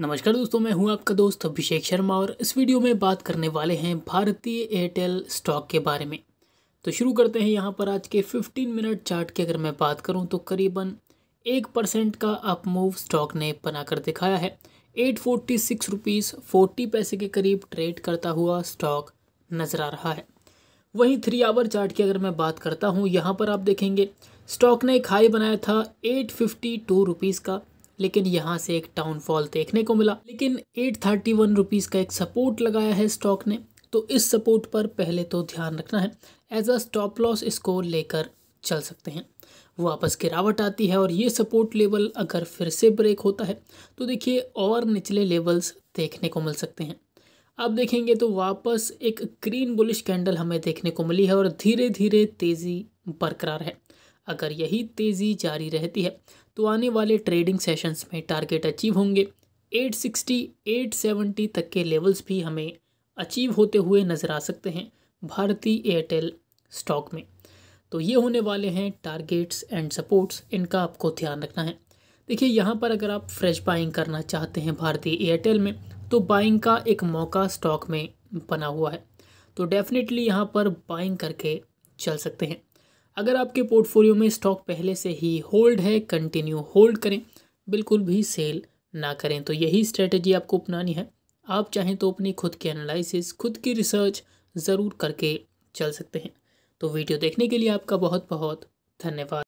नमस्कार दोस्तों मैं हूं आपका दोस्त अभिषेक शर्मा और इस वीडियो में बात करने वाले हैं भारतीय एयरटेल स्टॉक के बारे में तो शुरू करते हैं यहां पर आज के 15 मिनट चार्ट की अगर मैं बात करूं तो करीबन एक परसेंट का अप मूव स्टॉक ने बनाकर दिखाया है at forty six rupees forty पैसे के करीब ट्रेड करता हुआ स्टॉक नज़र आ रहा है वहीं थ्री आवर चार्ट की अगर मैं बात करता हूँ यहाँ पर आप देखेंगे स्टॉक ने एक हाई बनाया था एट फिफ्टी टू रुपीज़ का लेकिन यहाँ से एक टाउनफॉल देखने को मिला लेकिन एट थर्टी वन रुपीज़ का एक सपोर्ट लगाया है स्टॉक ने तो इस सपोर्ट पर पहले तो ध्यान रखना है एज अ स्टॉप लॉस इसको लेकर चल सकते हैं वापस गिरावट आती है और ये सपोर्ट लेवल अगर फिर से ब्रेक होता है तो देखिए और निचले लेवल्स देखने को मिल सकते हैं अब देखेंगे तो वापस एक ग्रीन बुलिश कैंडल हमें देखने को मिली है और धीरे धीरे तेज़ी बरकरार है अगर यही तेज़ी जारी रहती है तो आने वाले ट्रेडिंग सेशंस में टारगेट अचीव होंगे 860, 870 तक के लेवल्स भी हमें अचीव होते हुए नज़र आ सकते हैं भारतीय एयरटेल स्टॉक में तो ये होने वाले हैं टारगेट्स एंड सपोर्ट्स इनका आपको ध्यान रखना है देखिए यहाँ पर अगर आप फ्रेश बाइंग करना चाहते हैं भारतीय एयरटेल में तो बाइंग का एक मौका स्टॉक में बना हुआ है तो डेफिनेटली यहाँ पर बाइंग करके चल सकते हैं अगर आपके पोर्टफोलियो में स्टॉक पहले से ही होल्ड है कंटिन्यू होल्ड करें बिल्कुल भी सेल ना करें तो यही स्ट्रेटजी आपको अपनानी है आप चाहें तो अपनी खुद की एनालिसिस खुद की रिसर्च ज़रूर करके चल सकते हैं तो वीडियो देखने के लिए आपका बहुत बहुत धन्यवाद